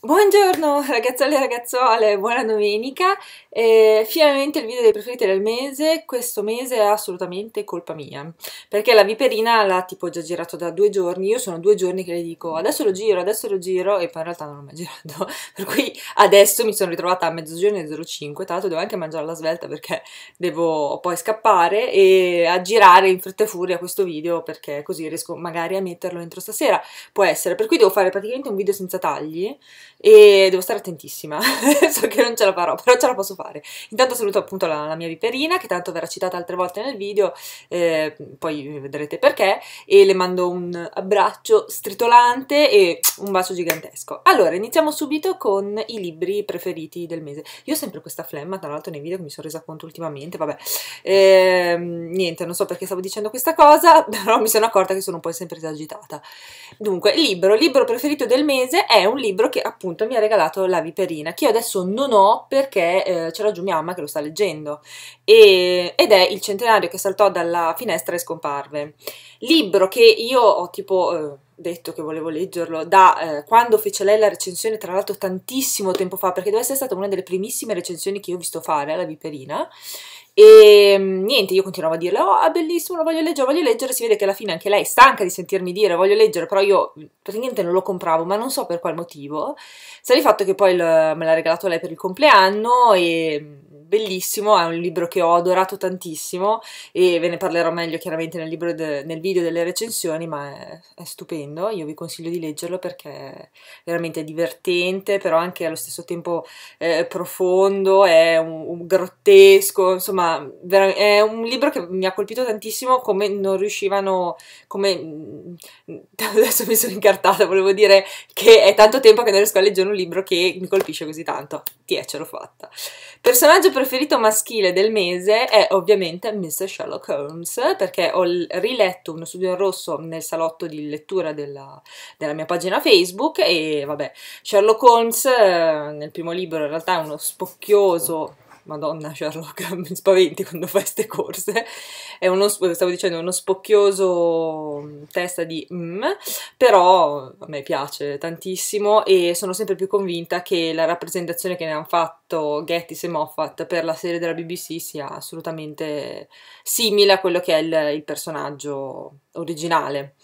Buongiorno ragazzuoli e ragazzole, buona domenica, eh, finalmente il video dei preferiti del mese, questo mese è assolutamente colpa mia, perché la viperina l'ha tipo già girato da due giorni, io sono due giorni che le dico adesso lo giro, adesso lo giro, e poi in realtà non l'ho mai girato, per cui adesso mi sono ritrovata a mezzogiorno e 05, tra l'altro devo anche mangiare la svelta perché devo poi scappare e a girare in fretta e furia questo video perché così riesco magari a metterlo entro stasera, può essere, per cui devo fare praticamente un video senza tagli, e devo stare attentissima, so che non ce la farò, però ce la posso fare. Intanto saluto appunto la, la mia viperina, che tanto verrà citata altre volte nel video, eh, poi vedrete perché, e le mando un abbraccio stritolante e un bacio gigantesco. Allora, iniziamo subito con i libri preferiti del mese. Io ho sempre questa flemma, tra l'altro nei video che mi sono resa conto ultimamente, vabbè, eh, niente, non so perché stavo dicendo questa cosa, però mi sono accorta che sono un po' sempre esagitata. Dunque, libro, libro preferito del mese è un libro che appunto appunto mi ha regalato La Viperina, che io adesso non ho perché eh, c'era giù mia mamma che lo sta leggendo, e, ed è Il centenario che saltò dalla finestra e scomparve. Libro che io ho tipo... Eh, detto che volevo leggerlo da eh, quando fece lei la recensione, tra l'altro tantissimo tempo fa, perché deve essere stata una delle primissime recensioni che io ho visto fare alla Viperina. E niente, io continuavo a dirle, oh, è bellissimo, lo voglio leggere, voglio leggere, si vede che alla fine anche lei è stanca di sentirmi dire, voglio leggere, però io praticamente non lo compravo, ma non so per qual motivo. Sarà il fatto che poi il, me l'ha regalato lei per il compleanno e bellissimo, è un libro che ho adorato tantissimo e ve ne parlerò meglio chiaramente nel, de, nel video delle recensioni, ma è, è, stupendo, io vi consiglio di leggerlo perché è veramente divertente, però anche allo stesso tempo eh, profondo, è un, un grottesco, insomma è un libro che mi ha colpito tantissimo come non riuscivano, come mm, adesso mi sono incartata, volevo dire che è tanto tempo che non riesco a leggere un libro che mi colpisce così tanto, ti è, ce l'ho fatta. Personaggio preferito maschile del mese è ovviamente Mr. Sherlock Holmes, perché ho riletto uno studio in rosso nel salotto di lettura della, della mia pagina Facebook e vabbè, Sherlock Holmes eh, nel primo libro in realtà è uno spocchioso Madonna Sherlock, mi spaventi quando fai queste corse. È uno, eh, stavo dicendo, uno spocchioso mm, testa di mm, però a me piace tantissimo e sono sempre più convinta che la rappresentazione che ne hanno fatto Gettys e Moffat per la serie della BBC sia assolutamente simile a quello che è il, il personaggio originale.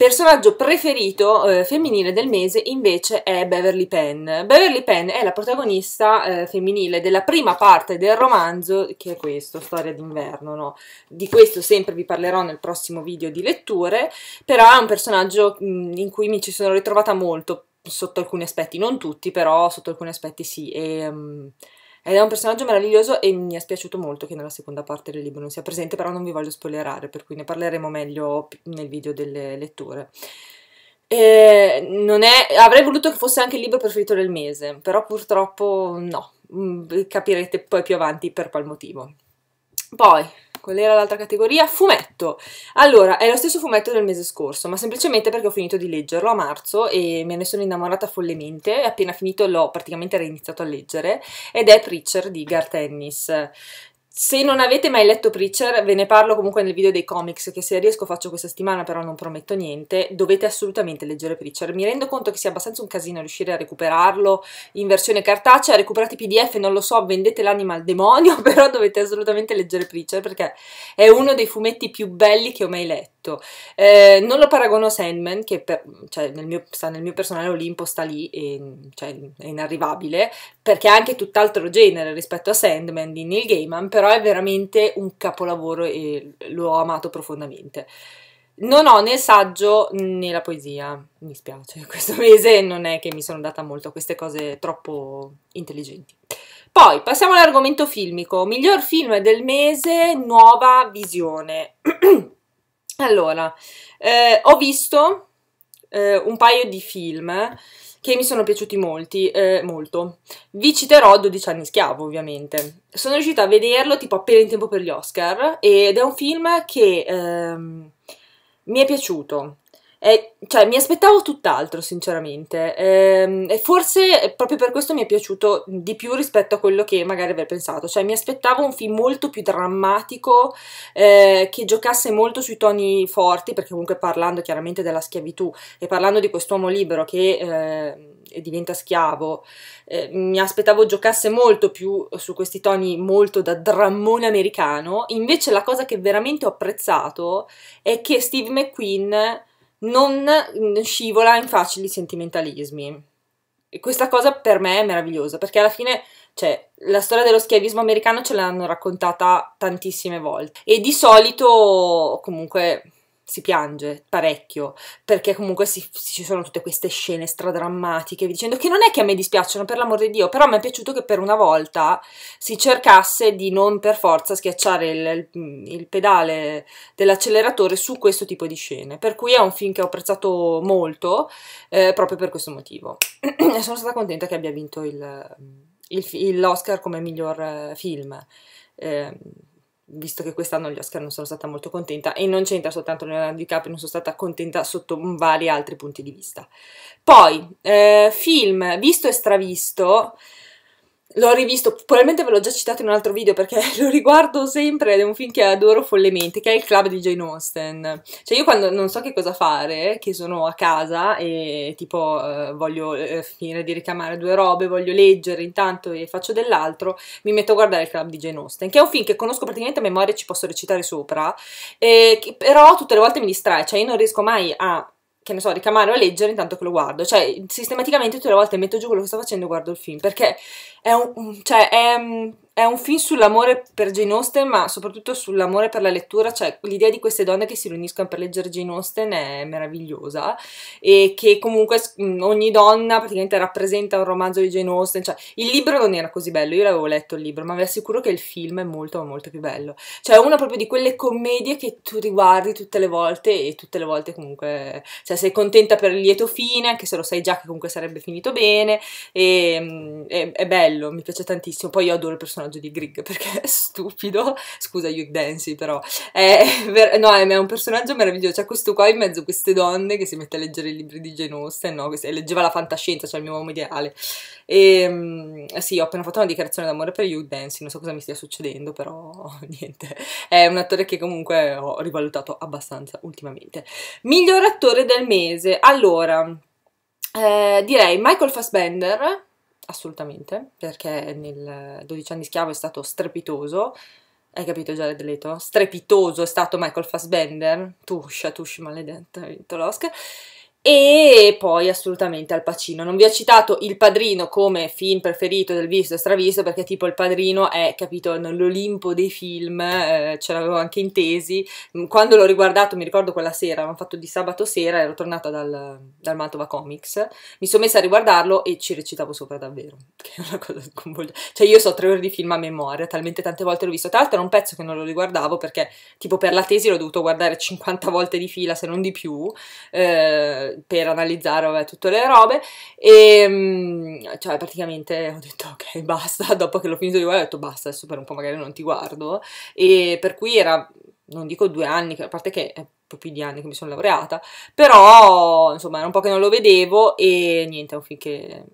Personaggio preferito eh, femminile del mese invece è Beverly Penn. Beverly Penn è la protagonista eh, femminile della prima parte del romanzo, che è questo, Storia d'inverno, no? Di questo sempre vi parlerò nel prossimo video di letture, però è un personaggio mh, mm, in cui mi ci sono ritrovata molto sotto alcuni aspetti, non tutti, però sotto alcuni aspetti sì, e... Mh, mm, ed è un personaggio meraviglioso e mi è spiaciuto molto che nella seconda parte del libro non sia presente, però non vi voglio spoilerare, per cui ne parleremo meglio nel video delle letture. Eh, è, avrei voluto che fosse anche il libro preferito del mese, però purtroppo no, mm, capirete poi più avanti per qual motivo. Poi, Qual era l'altra categoria? Fumetto. Allora, è lo stesso fumetto del mese scorso, ma semplicemente perché ho finito di leggerlo a marzo e me ne sono innamorata follemente. Appena finito l'ho praticamente reiniziato a leggere ed è Preacher di Gar Tennis. Se non avete mai letto Preacher, ve ne parlo comunque nel video dei comics, che se riesco faccio questa settimana, però non prometto niente, dovete assolutamente leggere Preacher. Mi rendo conto che sia abbastanza un casino riuscire a recuperarlo in versione cartacea, recuperate i pdf, non lo so, vendete l'anima al demonio, però dovete assolutamente leggere Preacher perché è uno dei fumetti più belli che ho mai letto. Eh, non lo paragono a Sandman, che per, cioè, nel, mio, sta nel mio personale Olimpo sta lì, e, cioè, è inarrivabile, perché è anche tutt'altro genere rispetto a Sandman di Neil Gaiman, però è veramente un capolavoro e l'ho amato profondamente. Non ho né saggio né la poesia, mi spiace, questo mese non è che mi sono data molto a queste cose troppo intelligenti. Poi passiamo all'argomento filmico, miglior film del mese, nuova visione. allora, eh, ho visto eh, un paio di film che mi sono piaciuti molti, eh, molto. Vi citerò 12 anni schiavo, ovviamente. Sono riuscita a vederlo tipo appena in tempo per gli Oscar ed è un film che ehm, mi è piaciuto. Eh, cioè, mi aspettavo tutt'altro, sinceramente. Ehm, e forse proprio per questo mi è piaciuto di più rispetto a quello che magari avrei pensato. Cioè, mi aspettavo un film molto più drammatico, eh, che giocasse molto sui toni forti, perché comunque parlando chiaramente della schiavitù e parlando di quest'uomo libero che eh, diventa schiavo, eh, mi aspettavo giocasse molto più su questi toni molto da drammone americano. Invece la cosa che veramente ho apprezzato è che Steve McQueen non mm, scivola in facili sentimentalismi. E questa cosa per me è meravigliosa, perché alla fine, cioè, la storia dello schiavismo americano ce l'hanno raccontata tantissime volte e di solito comunque si piange parecchio perché comunque si, ci sono tutte queste scene stradrammatiche dicendo che non è che a me dispiacciono per l'amor di Dio però mi è piaciuto che per una volta si cercasse di non per forza schiacciare il, il pedale dell'acceleratore su questo tipo di scene per cui è un film che ho apprezzato molto eh, proprio per questo motivo e sono stata contenta che abbia vinto l'Oscar come miglior eh, film eh, visto che quest'anno gli Oscar non sono stata molto contenta e non c'entra soltanto Leonardo DiCaprio, non sono stata contenta sotto vari altri punti di vista. Poi, eh, film visto e stravisto, l'ho rivisto, probabilmente ve l'ho già citato in un altro video perché lo riguardo sempre ed è un film che adoro follemente, che è il club di Jane Austen. Cioè io quando non so che cosa fare, che sono a casa e tipo eh, voglio eh, finire di ricamare due robe, voglio leggere intanto e faccio dell'altro, mi metto a guardare il club di Jane Austen, che è un film che conosco praticamente a memoria, e ci posso recitare sopra, eh, che, però tutte le volte mi distrae, cioè io non riesco mai a che ne so, ricamare o leggere intanto che lo guardo. Cioè, sistematicamente tutte le volte metto giù quello che sto facendo e guardo il film, perché è un, cioè, è, mm, è un film sull'amore per Jane Austen, ma soprattutto sull'amore per la lettura, cioè l'idea di queste donne che si riuniscono per leggere Jane Austen è meravigliosa e che comunque ogni donna praticamente rappresenta un romanzo di Jane Austen, cioè il libro non era così bello, io l'avevo letto il libro, ma vi assicuro che il film è molto molto più bello. Cioè è una proprio di quelle commedie che tu riguardi tutte le volte e tutte le volte comunque, cioè sei contenta per il lieto fine, anche se lo sai già che comunque sarebbe finito bene e, è, è bello, mi piace tantissimo. Poi io adoro il personaggio personaggio di Grig perché è stupido, scusa Hugh Dancy però, è, è no è, un personaggio meraviglioso, c'è questo qua in mezzo a queste donne che si mette a leggere i libri di Jane Austen, no? e leggeva la fantascienza, cioè il mio uomo ideale, e ehm, sì ho appena fatto una dichiarazione d'amore per Hugh Dancy, non so cosa mi stia succedendo però niente, è un attore che comunque ho rivalutato abbastanza ultimamente. Miglior attore del mese, allora... Eh, direi Michael Fassbender assolutamente, perché nel 12 anni schiavo è stato strepitoso, hai capito già Leto? Strepitoso è stato Michael Fassbender, tuscia, tuscia maledetto, ha vinto l'Oscar, e poi assolutamente Al Pacino. Non vi ho citato Il Padrino come film preferito del visto e stravisto perché tipo Il Padrino è, capito, l'Olimpo dei film, eh, ce l'avevo anche intesi. Mm, quando l'ho riguardato, mi ricordo quella sera, l'ho fatto di sabato sera, ero tornata dal, dal Mantova Comics, mi sono messa a riguardarlo e ci recitavo sopra davvero, che è una cosa sconvolgente. Cioè io so tre ore di film a memoria, talmente tante volte l'ho visto. Tra l'altro era un pezzo che non lo riguardavo perché tipo per la tesi l'ho dovuto guardare 50 volte di fila, se non di più. Eh, per analizzare vabbè, tutte le robe e ehm, cioè praticamente ho detto ok basta, dopo che l'ho finito di guardare ho detto basta, adesso per un po' magari non ti guardo e per cui era, non dico due anni, a parte che è più di anni che mi sono laureata, però insomma era un po' che non lo vedevo e niente, è un film che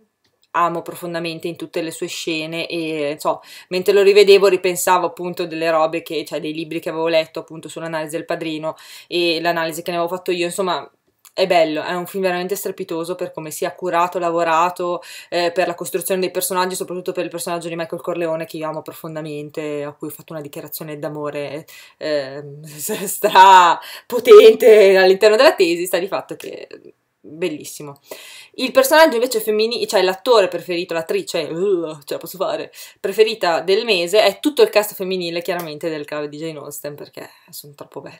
amo profondamente in tutte le sue scene e so, mentre lo rivedevo ripensavo appunto delle robe che, cioè dei libri che avevo letto appunto sull'analisi del padrino e l'analisi che ne avevo fatto io, insomma è bello, è un film veramente strepitoso per come sia curato, lavorato, eh, per la costruzione dei personaggi, soprattutto per il personaggio di Michael Corleone che io amo profondamente, a cui ho fatto una dichiarazione d'amore eh, stra potente all'interno della tesi, sta di fatto che bellissimo. Il personaggio invece femminile, cioè l'attore preferito, l'attrice, uh, ce la posso fare, preferita del mese è tutto il cast femminile chiaramente del cave di Jane Austen perché sono troppo belle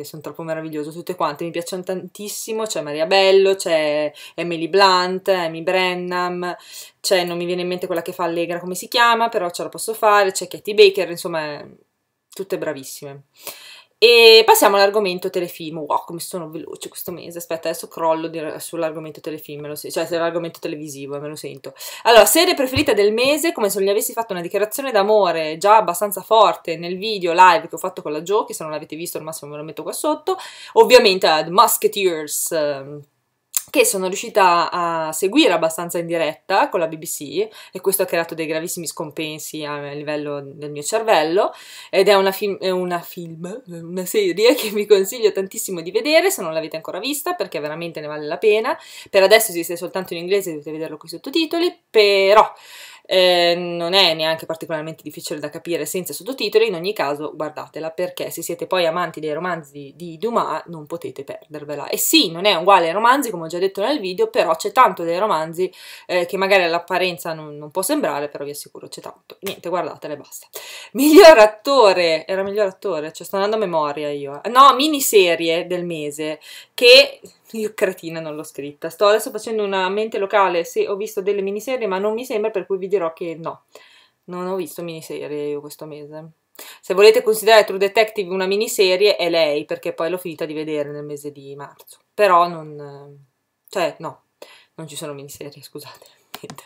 e sono troppo meravigliose tutte quante, mi piacciono tantissimo, c'è Maria Bello, c'è Emily Blunt, Amy Brennan, c'è, non mi viene in mente quella che fa Allegra come si chiama, però ce la posso fare, c'è Katie Baker, insomma tutte bravissime. E passiamo all'argomento telefilm. Wow, come sono veloce questo mese. Aspetta, adesso crollo sull'argomento telefilm, cioè sull'argomento televisivo, me lo sento. Allora, serie preferita del mese, come se non gli avessi fatto una dichiarazione d'amore già abbastanza forte nel video live che ho fatto con la Joe, che se non l'avete visto al massimo ve lo metto qua sotto. Ovviamente The Musketeers ehm, che sono riuscita a seguire abbastanza in diretta con la BBC e questo ha creato dei gravissimi scompensi a, livello del mio cervello ed è una, film, è una, film, una serie che vi consiglio tantissimo di vedere se non l'avete ancora vista perché veramente ne vale la pena. Per adesso esiste soltanto in inglese, dovete vederlo con i sottotitoli, però eh, non è neanche particolarmente difficile da capire senza sottotitoli, in ogni caso guardatela perché se siete poi amanti dei romanzi di Dumas non potete perdervela. E sì, non è uguale ai romanzi, come ho già detto nel video, però c'è tanto dei romanzi eh, che magari all'apparenza non, non, può sembrare, però vi assicuro c'è tanto. Niente, guardatela e basta. Miglior attore, era miglior attore, cioè sto andando a memoria io. No, miniserie del mese che io cretina non l'ho scritta. Sto adesso facendo una mente locale se ho visto delle miniserie, ma non mi sembra, per cui vi dirò che no. Non ho visto miniserie io questo mese. Se volete considerare True Detective una miniserie, è lei, perché poi l'ho finita di vedere nel mese di marzo. Però non... cioè, no, non ci sono miniserie, scusate veramente.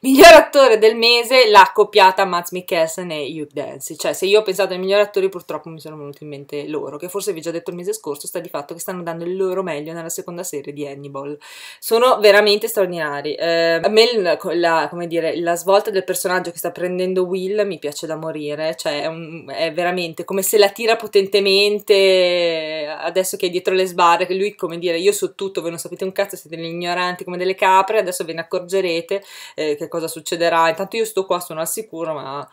Miglior attore del mese l'ha accoppiata Mads Mikkelsen e Hugh Dancy. Cioè, se io ho pensato ai migliori attori, purtroppo mi sono venuti in mente loro, che forse vi ho già detto il mese scorso, sta di fatto che stanno dando il loro meglio nella seconda serie di Hannibal. Sono veramente straordinari. Eh, a me la, la, dire, la, svolta del personaggio che sta prendendo Will mi piace da morire. Cioè, è, un, è veramente come se la tira potentemente adesso che è dietro le sbarre, che lui, come dire, io so tutto, voi non sapete un cazzo, siete degli ignoranti come delle capre, adesso ve ne accorgerete parte eh, che cosa succederà. Intanto io sto qua, sono al sicuro, ma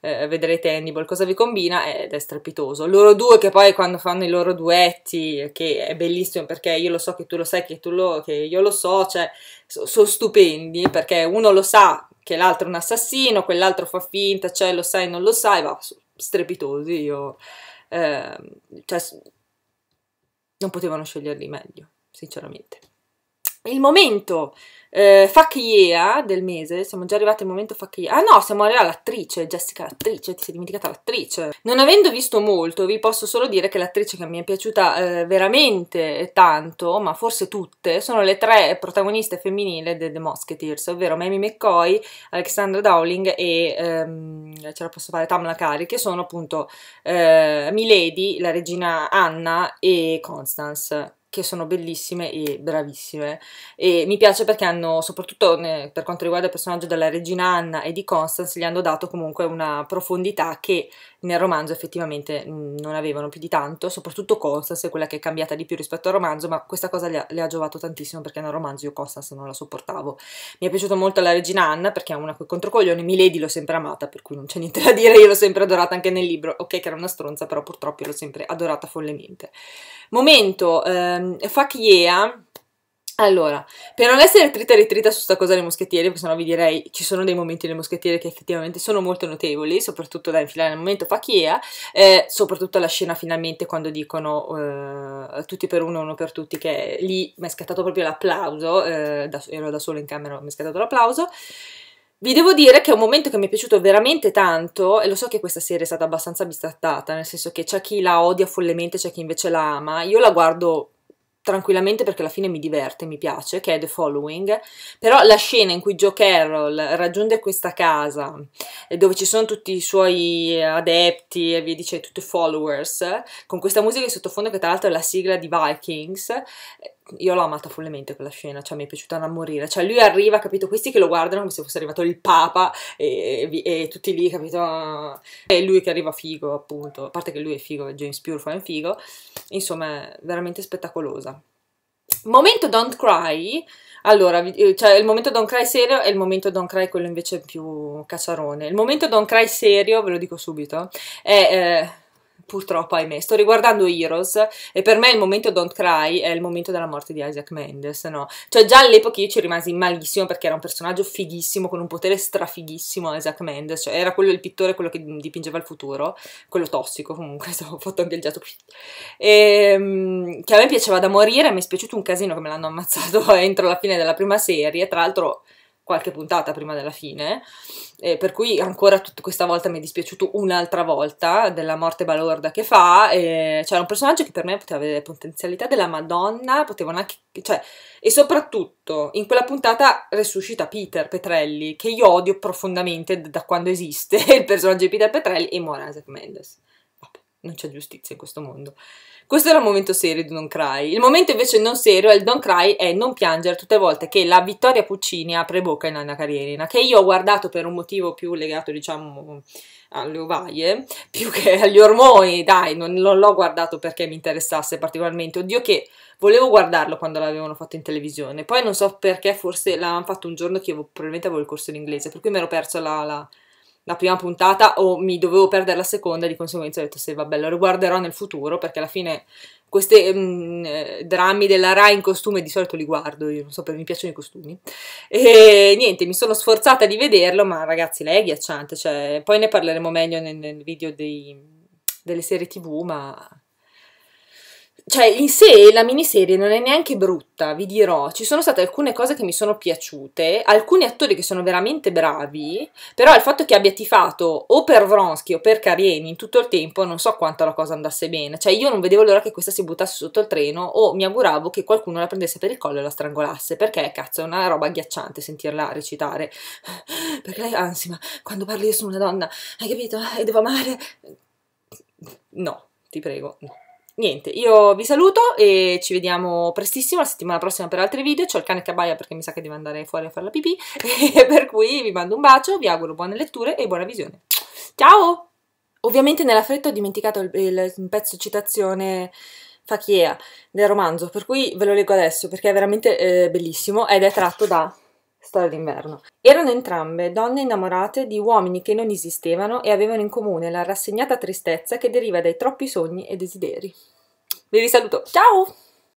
eh, vedrete Hannibal cosa vi combina ed è strepitoso. Loro due che poi quando fanno i loro duetti, che è bellissimo perché io lo so che tu lo sai, che, tu lo, che io lo so, cioè sono so stupendi perché uno lo sa che l'altro è un assassino, quell'altro fa finta, cioè lo sai, non lo sai, va, strepitosi, io... Eh, cioè, non potevano sceglierli meglio, sinceramente il momento eh, Fakea del mese, siamo già arrivati al momento Fakea. Ah no, siamo arrivati all'attrice, Jessica l'attrice, ti sei dimenticata l'attrice. Non avendo visto molto, vi posso solo dire che l'attrice che mi è piaciuta eh, veramente tanto, ma forse tutte, sono le tre protagoniste femminili di The Musketeers, ovvero Mamie McCoy, Alexandra Dowling e ehm, ce la posso fare Tamla Cari, che sono appunto eh, Milady, la regina Anna e Constance che sono bellissime e bravissime e mi piace perché hanno, soprattutto per quanto riguarda il personaggio della regina Anna e di Constance, gli hanno dato comunque una profondità che nel romanzo effettivamente mm, non avevano più di tanto, soprattutto Constance è quella che è cambiata di più rispetto al romanzo, ma questa cosa le ha, le ha giovato tantissimo perché nel romanzo io Constance non la sopportavo. Mi è piaciuta molto la regina Anna perché è una coi controcoglioni, Milady l'ho sempre amata, per cui non c'è niente da dire, io l'ho sempre adorata anche nel libro, ok che era una stronza, però purtroppo l'ho sempre adorata follemente. Momento... Eh, ehm, Fakhiea, allora, per non essere trita e ritrita su sta cosa dei moschettieri, perché sennò vi direi ci sono dei momenti dei moschettieri che effettivamente sono molto notevoli, soprattutto da infilare nel momento Fakhiea, eh, soprattutto la scena finalmente quando dicono eh, tutti per uno, uno per tutti, che lì mi è scattato proprio l'applauso, eh, da, ero da solo in camera, mi è scattato l'applauso. Vi devo dire che è un momento che mi è piaciuto veramente tanto e lo so che questa serie è stata abbastanza bistrattata, nel senso che c'è chi la odia follemente, c'è chi invece la ama. Io la guardo tranquillamente perché alla fine mi diverte, mi piace, che è The Following, però la scena in cui Joe Carroll raggiunge questa casa eh, dove ci sono tutti i suoi adepti e via dice, tutti i followers, con questa musica in sottofondo che tra l'altro è la sigla di Vikings, io l'ho amata follemente quella scena, cioè mi è piaciuta da morire, cioè lui arriva, capito, questi che lo guardano come se fosse arrivato il papa e, e, e tutti lì, capito, è lui che arriva figo appunto, a parte che lui è figo, James Purfoy è un figo, insomma è veramente spettacolosa. Momento Don't Cry, allora, eh, cioè il momento Don't Cry serio e il momento Don't Cry quello invece più cacciarone. Il momento Don't Cry serio, ve lo dico subito, è... Eh, purtroppo, ahimè, sto riguardando Heroes e per me il momento Don't Cry è il momento della morte di Isaac Mendes, no? Cioè già all'epoca io ci rimasi malissimo perché era un personaggio fighissimo, con un potere strafighissimo Isaac Mendes, cioè era quello il pittore, quello che dipingeva il futuro, quello tossico comunque, sono fatto anche il giato qui, e, ehm, che a me piaceva da morire, mi è spiaciuto un casino che me l'hanno ammazzato entro la fine della prima serie, tra l'altro qualche puntata prima della fine, eh, per cui ancora tut- questa volta mi è dispiaciuto un'altra volta della morte balorda che fa, eh, cioè un personaggio che per me poteva avere potenzialità della Madonna, potevano anche, cioè, e soprattutto in quella puntata resuscita Peter Petrelli, che io odio profondamente da quando esiste il personaggio di Peter Petrelli e muore Isaac Mendes. Vabbè, non c'è giustizia in questo mondo. Questo era il momento serio di Don't Cry. Il momento invece non serio è il Don't Cry è non piangere tutte le volte che la Vittoria Puccini apre bocca in Anna Karenina, che io ho guardato per un motivo più legato, diciamo, alle ovaie, più che agli ormoni, dai, non, non l'ho guardato perché mi interessasse particolarmente. Oddio che volevo guardarlo quando l'avevano fatto in televisione, poi non so perché, forse l'avevano fatto un giorno che io probabilmente avevo il corso in inglese, per cui mi ero perso la, la la prima puntata o mi dovevo perdere la seconda, di conseguenza ho detto se sì, vabbè, lo riguarderò nel futuro perché alla fine questi mm, eh, drammi della Rai in costume di solito li guardo, io non so perché mi piacciono i costumi. E niente, mi sono sforzata di vederlo, ma ragazzi, lei è ghiacciante, cioè, poi ne parleremo meglio nel, nel video dei, delle serie TV, ma cioè in sé la miniserie non è neanche brutta, vi dirò, ci sono state alcune cose che mi sono piaciute, alcuni attori che sono veramente bravi, però il fatto che abbia tifato o per Vronsky o per Carieni in tutto il tempo non so quanto la cosa andasse bene, cioè io non vedevo l'ora che questa si buttasse sotto il treno o mi auguravo che qualcuno la prendesse per il collo e la strangolasse, perché cazzo è una roba agghiacciante sentirla recitare, perché lei anzi ma quando parli io sono una donna, hai capito? E devo amare... No, ti prego, no niente, io vi saluto e ci vediamo prestissimo la settimana prossima per altri video. C'ho il cane che abbaia perché mi sa che deve andare fuori a fare la pipì. per cui vi mando un bacio, vi auguro buone letture e buona visione. Ciao! Ovviamente nella fretta ho dimenticato il, il, il pezzo citazione Fachia del romanzo, per cui ve lo leggo adesso perché è veramente eh, bellissimo ed è tratto da Storia d'inverno. Erano entrambe donne innamorate di uomini che non esistevano e avevano in comune la rassegnata tristezza che deriva dai troppi sogni e desideri. Vi saluto, ciao!